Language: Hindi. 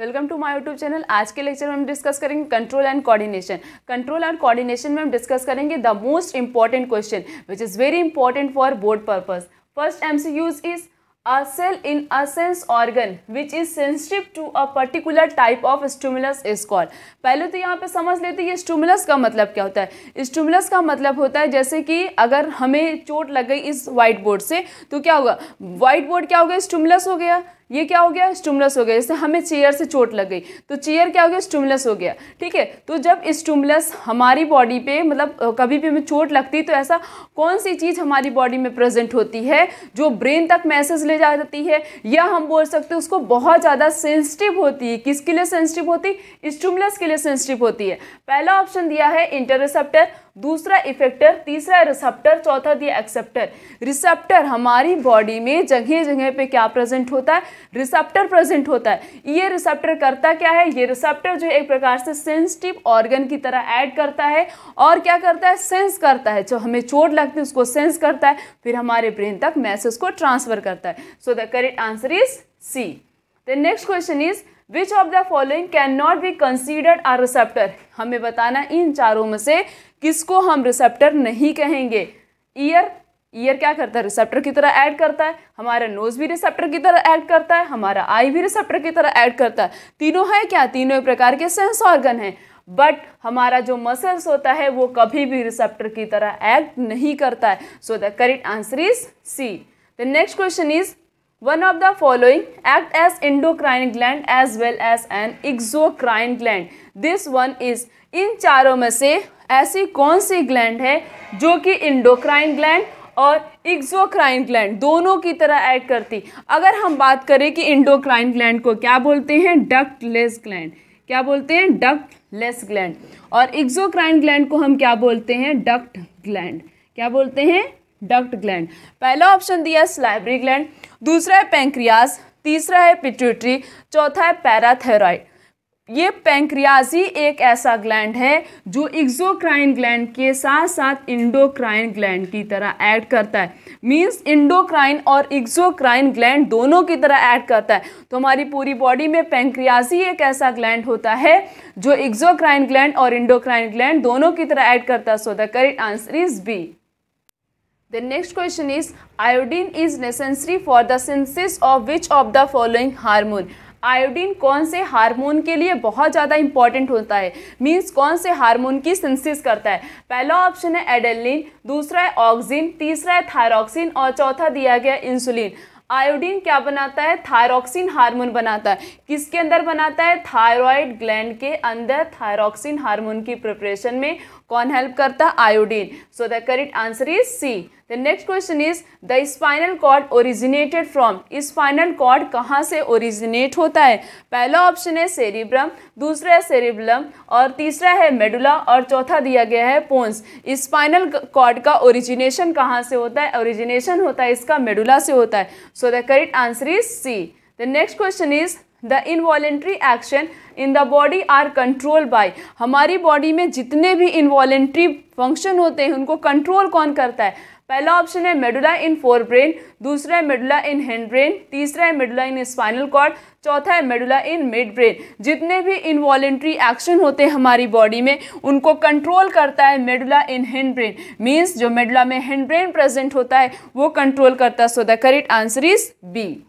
welcome to my YouTube channel आज के लेक्चर में हम डिस्कस करेंगे control and coordination control and coordination में हम डिस्कस करेंगे the most important question which is very important for board purpose first MCQs is a cell in a sense organ which is sensitive to a particular type of stimulus is call पहले तो यहाँ पे समझ लेते हैं स्टूमुलस का मतलब क्या होता है स्टूमुलस का मतलब होता है जैसे कि अगर हमें चोट लग गई इस वाइट बोर्ड से तो क्या होगा व्हाइट बोर्ड क्या हो गया स्टूमुलस हो गया ये क्या हो गया स्टूमलस हो गया जैसे हमें चेयर से चोट लग गई तो चेयर क्या हो गया स्टूमलस हो गया ठीक है तो जब स्टूमलस हमारी बॉडी पे मतलब कभी भी हमें चोट लगती तो ऐसा कौन सी चीज़ हमारी बॉडी में प्रेजेंट होती है जो ब्रेन तक मैसेज ले जाती है या हम बोल सकते हैं उसको बहुत ज़्यादा सेंसिटिव होती है किसके लिए सेंसिटिव होती स्टूमलस के लिए सेंसिटिव होती है पहला ऑप्शन दिया है इंटरसेप्टर दूसरा इफेक्टर तीसरा रिसेप्टर चौथा दिया एक्सेप्टर रिसेप्टर हमारी बॉडी में जगह जगह पे क्या प्रेजेंट होता है रिसेप्टर प्रेजेंट होता है ये रिसेप्टर करता क्या है ये रिसेप्टर जो एक प्रकार से सेंसिटिव ऑर्गन की तरह ऐड करता है और क्या करता है सेंस करता है जो हमें चोट लगती है उसको सेंस करता है फिर हमारे ब्रेन तक मैसेज को ट्रांसफर करता है so the correct answer is C the next question is which of the following can not be considered are receptor हमें बताना इन चारों में से किसको हम रिसेप्टर नहीं कहेंगे ईयर ईयर क्या करता है रिसेप्टर की तरह ऐड करता है हमारा नोज़ भी रिसेप्टर की तरह ऐड करता है हमारा आई भी रिसेप्टर की तरह ऐड करता है तीनों है क्या तीनों एक प्रकार के सेंस ऑर्गन हैं बट हमारा जो मसल्स होता है वो कभी भी रिसेप्टर की तरह एक्ट नहीं करता है so the correct answer is C the next question is one of the following act as endocrine gland as well as an exocrine gland this one is इन चारों में से ऐसी कौन सी ग्लैंड है जो कि इंडोक्राइन ग्लैंड और एग्जोक्राइन ग्लैंड दोनों की तरह ऐड करती अगर हम बात करें कि इंडोक्राइन ग्लैंड को क्या बोलते हैं डक्टलेस ग्लैंड क्या बोलते हैं डक्ट लेस ग्लैंड और एग्जोक्राइन ग्लैंड को हम क्या बोलते हैं डक्ट ग्लैंड क्या बोलते हैं डक्ट ग्लैंड पहला ऑप्शन दिया स्लाइबरी ग्लैंड दूसरा है पेंक्रियास तीसरा है पिट्यूटरी चौथा है पैराथेराइड ये पैंक्रियाजी एक ऐसा ग्लैंड है जो इग्जोक्राइन ग्लैंड के साथ साथ इंडोक्राइन ग्लैंड की तरह ऐड करता है मींस इंडोक्राइन और इग्जोक्राइन ग्लैंड दोनों की तरह ऐड करता है तो हमारी पूरी बॉडी में पैंक्रियाजी एक ऐसा ग्लैंड होता है जो इग्जोक्राइन ग्लैंड और इंडोक्राइन ग्लैंड दोनों की तरह ऐड करता है so the correct answer is B The next question is iodine is necessary for the synthesis of which of the following hormone iodine कौन से हार्मोन के लिए बहुत ज़्यादा इंपॉर्टेंट होता है मींस कौन से हार्मोन की सिंसिस करता है पहला ऑप्शन है एडेलिन दूसरा है ऑक्सिन तीसरा है थायरॉक्सिन और चौथा दिया गया इंसुलिन आयोडीन क्या बनाता है थायरॉक्सिन हार्मोन बनाता है किसके अंदर बनाता है थायरॉयड ग्लैंड के अंदर थायरॉक्सिन हार्मोन की प्रिपरेशन में कौन हेल्प करता है iodine so the correct answer is C the next question is the spinal cord originated from spinal cord कहाँ से ओरिजिनेट होता है पहला ऑप्शन है सेरिब्रम दूसरा है सेरिब्लम और तीसरा है मेडुला और चौथा दिया गया है पोन्स स्पाइनल कॉर्ड का ओरिजिनेशन कहाँ से होता है ओरिजिनेशन होता है इसका मेडुला से होता है so the correct answer is C the next question is the involuntary action in the body are control by हमारी बॉडी में जितने भी इनवॉलेंट्री फंक्शन होते हैं उनको कंट्रोल कौन करता है पहला ऑप्शन है मेडुला इन फोर ब्रेन दूसरा है मेडुला इन हैंड ब्रेन तीसरा है मेडुला इन स्पाइनल कॉर्ड चौथा है मेडुला इन मिड ब्रेन जितने भी इनवॉलेंट्री एक्शन होते हैं हमारी बॉडी में उनको कंट्रोल करता है medulla in hind brain means जो मेडुला में हैंड ब्रेन प्रेजेंट होता है वो कंट्रोल करता है so the correct answer is B